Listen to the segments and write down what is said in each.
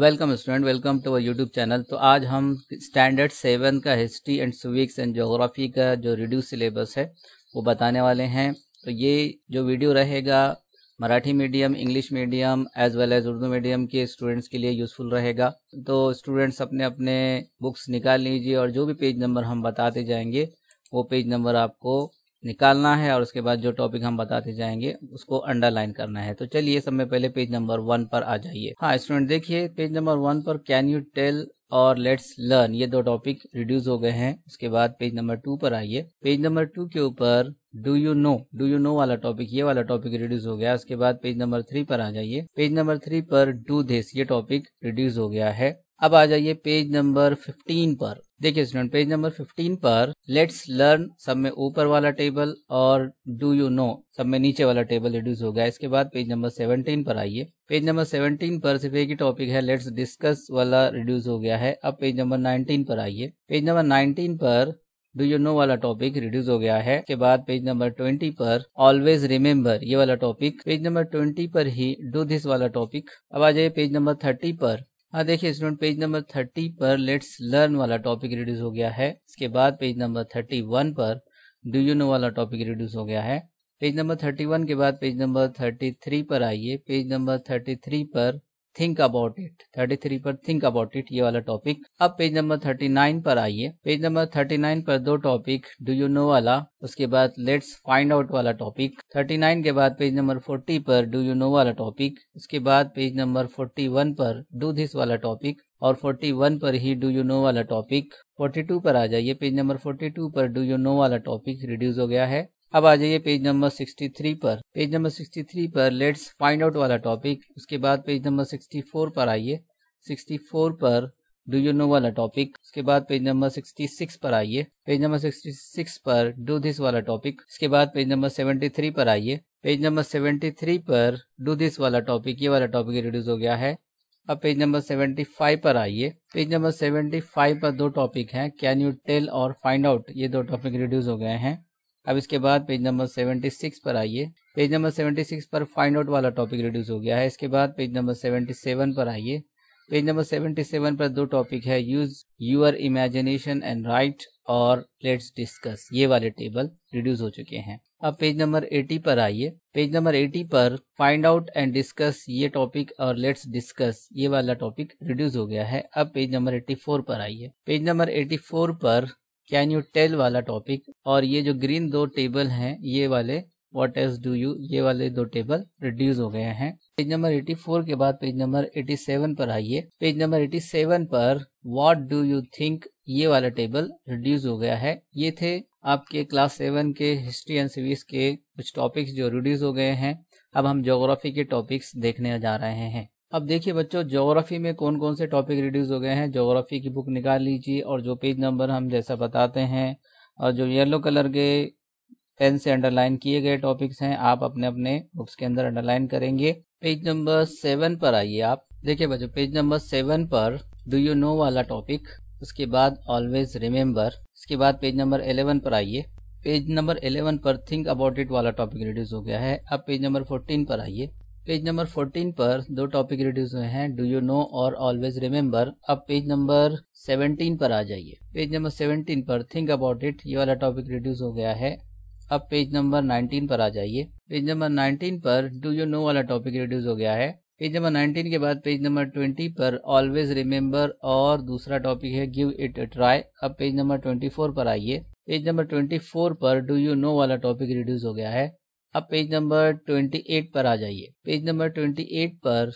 welcome student welcome to our YouTube channel तो आज हम स्टैंडर्ड सेवन का history and civics and geography का जो रिड्यूस सिलेबस है वो बताने वाले हैं तो ये जो वीडियो रहेगा Marathi medium English medium as well as Urdu medium के स्टूडेंट्स के लिए यूज़फुल रहेगा तो स्टूडेंट्स अपने अपने बुक्स निकाल लीजिए और जो भी पेज नंबर हम बताते जाएंगे वो पेज नंबर आपको निकालना है और उसके बाद जो टॉपिक हम बताते जाएंगे उसको अंडरलाइन करना है तो चलिए सब में पहले पेज नंबर वन पर आ जाइए हाँ स्टूडेंट देखिए पेज नंबर वन पर कैन यू टेल और लेट्स लर्न ये दो टॉपिक रिड्यूस हो गए हैं उसके बाद पेज नंबर टू पर आइए पेज नंबर टू के ऊपर do you know do you know वाला टॉपिक ये वाला टॉपिक रिड्यूस हो गया उसके बाद पेज नंबर थ्री पर आ जाइए पेज नंबर थ्री पर डू दिस ये टॉपिक रिड्यूस हो गया है अब आ जाइए पेज नंबर 15 पर देखिए स्टूडेंट पेज नंबर 15 पर लेट्स लर्न सब में ऊपर वाला टेबल और डू यू नो सब में नीचे वाला टेबल रिड्यूस हो गया इसके बाद पेज नंबर 17 पर आइए पेज नंबर 17 पर सिर्फ एक ही टॉपिक है लेट्स डिस्कस वाला रिड्यूस हो गया है अब पेज नंबर 19 पर आइए पेज नंबर 19 पर डू यू नो वाला टॉपिक रिड्यूस हो गया है के बाद पेज नंबर ट्वेंटी पर ऑलवेज रिमेम्बर ये वाला टॉपिक पेज नंबर ट्वेंटी पर ही डू दिस वाला टॉपिक अब आ जाइए पेज नंबर थर्टी पर हाँ, देखिए स्टूडेंट पेज नंबर थर्टी पर लेट्स लर्न वाला टॉपिक रिड्यूस हो गया है इसके बाद पेज नंबर थर्टी वन पर डू यू नो वाला टॉपिक रिड्यूस हो गया है पेज नंबर थर्टी वन के बाद पेज नंबर थर्टी थ्री पर आइए पेज नंबर थर्टी थ्री पर think about it thirty three पर थिंक अबाउट इट ये वाला टॉपिक अब पेज नंबर थर्टी नाइन पर आइए पेज नंबर थर्टी नाइन पर दो टॉपिक डू यू नो वाला उसके बाद लेट्स फाइंड आउट वाला टॉपिक थर्टी नाइन के बाद पेज नंबर फोर्टी पर डू यू नो वाला टॉपिक उसके बाद पेज नंबर फोर्टी वन पर डू दिस वाला टॉपिक और 41 पर ही डू यू नो वाला टॉपिक 42 पर आ जाइए पेज नंबर 42 पर डू यू नो वाला टॉपिक रिड्यूस हो गया है अब आ जाइए पेज नंबर 63 पर पेज नंबर 63 पर लेट्स फाइंड आउट वाला टॉपिक उसके बाद पेज नंबर 64 पर आइए 64 पर डू यू नो वाला टॉपिक उसके बाद पेज नंबर 66 पर आइए पेज नंबर 66 पर डू दिस वाला टॉपिक उसके बाद पेज नंबर 73 पर आइए पेज नंबर 73 पर डू दिस वाला टॉपिक ये वाला टॉपिक रिड्यूस हो गया है अब पेज नंबर 75 पर आइए पेज नंबर 75 पर दो टॉपिक हैं कैन यू टेल और फाइंड आउट ये दो टॉपिक रिड्यूस हो गए हैं अब इसके बाद पेज नंबर 76 पर आइए पेज नंबर 76 पर फाइंड आउट वाला टॉपिक रिड्यूस हो गया है इसके बाद पेज नंबर 77 पर आइए पेज नंबर 77 पर दो टॉपिक है use your imagination and write और लेट्स डिस्कस ये वाले टेबल रिड्यूस हो चुके हैं अब पेज नंबर 80 पर आइए पेज नंबर 80 पर फाइंड आउट एंड डिस्कस ये टॉपिक और लेट्स डिस्कस ये वाला टॉपिक रिड्यूस हो गया है अब पेज नंबर 84 पर आइए पेज नंबर 84 पर कैन यू टेल वाला टॉपिक और ये जो ग्रीन दो टेबल हैं ये वाले वॉट एस डू यू ये वाले दो टेबल रिड्यूस हो गए हैं पेज नंबर 84 के बाद पेज नंबर 87 पर आइए पेज नंबर 87 पर व्हाट डू यू थिंक ये वाला टेबल रिड्यूस हो गया है ये थे आपके क्लास सेवन के हिस्ट्री एंड सिविक्स के कुछ टॉपिक्स जो रिड्यूस हो गए हैं अब हम जोग्राफी के टॉपिक्स देखने जा रहे हैं अब देखिए बच्चों जोग्राफ़ी में कौन कौन से टॉपिक रिड्यूस हो गए हैं जोग्राफ़ी की बुक निकाल लीजिए और जो पेज नंबर हम जैसा बताते हैं और जो येलो कलर के पेन से अंडरलाइन किए गए टॉपिक्स हैं आप अपने अपने बुक्स के अंदर अंडरलाइन करेंगे पेज नंबर सेवन पर आइए आप देखिए बच्चों पेज नंबर सेवन पर डू यू नो वाला टॉपिक उसके बाद ऑलवेज रिमेम्बर इसके बाद पेज नंबर एलेवन पर आइए पेज नंबर इलेवन पर थिंक अबाउट इट वाला टॉपिक रिड्यूस हो गया है अब पेज नंबर फोर्टीन पर आइए पेज नंबर 14 पर दो टॉपिक रिड्यूस हुए हैं डू यू नो और ऑलवेज रिमेम्बर अब पेज नंबर 17 पर आ जाइए पेज नंबर 17 पर थिंक अबाउट इट ये वाला टॉपिक रिड्यूस हो गया है अब पेज नंबर 19 पर आ जाइए पेज नंबर 19 पर डू यू नो वाला टॉपिक रिड्यूस हो गया है पेज नंबर 19 के बाद पेज नंबर 20 पर ऑलवेज रिमेम्बर और दूसरा टॉपिक है गिव इट ट्राई अब पेज नंबर 24 पर आइए पेज नंबर 24 पर डू यू नो वाला टॉपिक रिड्यूस हो गया है अब पेज नंबर 28 पर आ जाइए पेज नंबर 28 पर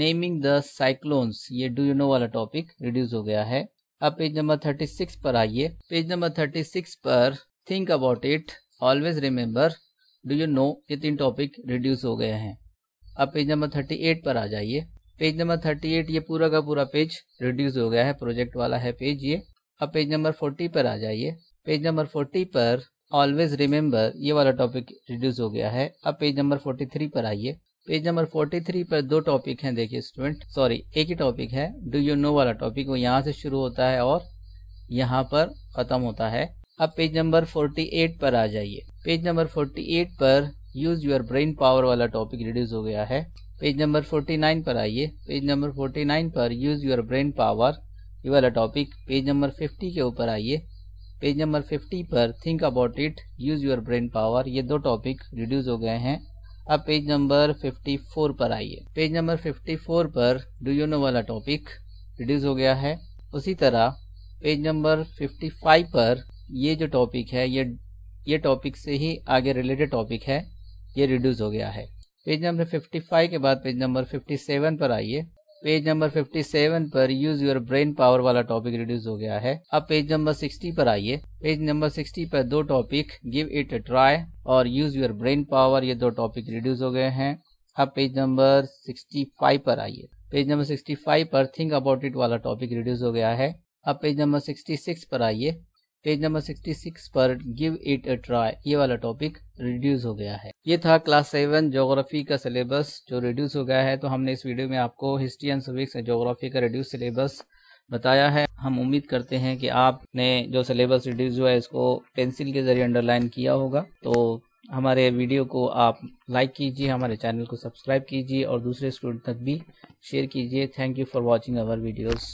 नेमिंग द साइक्लोन्स ये डू यू नो वाला टॉपिक रिड्यूस हो गया है अब पेज नंबर 36 पर आइए पेज नंबर 36 पर think about it always remember do you know ये तीन टॉपिक रिड्यूस हो गए हैं अब पेज नंबर 38 पर आ जाइए पेज नंबर 38 ये पूरा का पूरा पेज रिड्यूस हो गया है प्रोजेक्ट वाला है पेज ये अब पेज नंबर 40 पर आ जाइए पेज नंबर 40 पर ऑलवेज रिमेम्बर ये वाला टॉपिक रिड्यूस हो गया है अब पेज नंबर फोर्टी थ्री पर आइए पेज नंबर फोर्टी थ्री पर दो टॉपिक हैं देखिए स्टूडेंट सॉरी एक ही टॉपिक है डू यू नो वाला टॉपिक वो यहाँ से शुरू होता है और यहाँ पर खत्म होता है अब पेज नंबर फोर्टी एट पर आ जाइए पेज नंबर फोर्टी एट पर यूज योर ब्रेन पावर वाला टॉपिक रिड्यूस हो गया है पेज नंबर फोर्टी नाइन पर आइए पेज नंबर फोर्टी नाइन पर यूज योर ब्रेन पावर ये वाला टॉपिक पेज नंबर फिफ्टी के ऊपर आइए पेज नंबर 50 पर think about it use your brain power ये दो टॉपिक रिड्यूस हो गए हैं अब पेज नंबर 54 पर आइए पेज नंबर 54 पर डू यू नो वाला टॉपिक रिड्यूस हो गया है उसी तरह पेज नंबर 55 पर ये जो टॉपिक है ये ये टॉपिक से ही आगे रिलेटेड टॉपिक है ये रिड्यूस हो गया है पेज नंबर 55 के बाद पेज नंबर 57 पर आइए पेज नंबर 57 पर यूज योर ब्रेन पावर वाला टॉपिक रिड्यूस हो गया है अब पेज नंबर 60 पर आइए पेज नंबर 60 पर दो topic give it a try और यूज योर ब्रेन पावर ये दो टॉपिक रिड्यूस हो गए हैं अब पेज नंबर 65 पर आइए पेज नंबर 65 पर थिंक अबाउट इट वाला टॉपिक रिड्यूस हो गया है अब पेज नंबर 66 पर आइए पेज नंबर 66 पर गिव इट अ ट्राई ये वाला टॉपिक रिड्यूस हो गया है ये था क्लास सेवन जोग्राफी का सिलेबस जो रिड्यूस हो गया है तो हमने इस वीडियो में आपको history and civics and geography का रिड्यूस सिलेबस बताया है हम उम्मीद करते हैं कि आपने जो सिलेबस रिड्यूस हुआ है इसको पेंसिल के जरिए अंडरलाइन किया होगा तो हमारे वीडियो को आप लाइक कीजिए हमारे चैनल को सब्सक्राइब कीजिए और दूसरे स्टूडेंट तक भी शेयर कीजिए thank you for watching our videos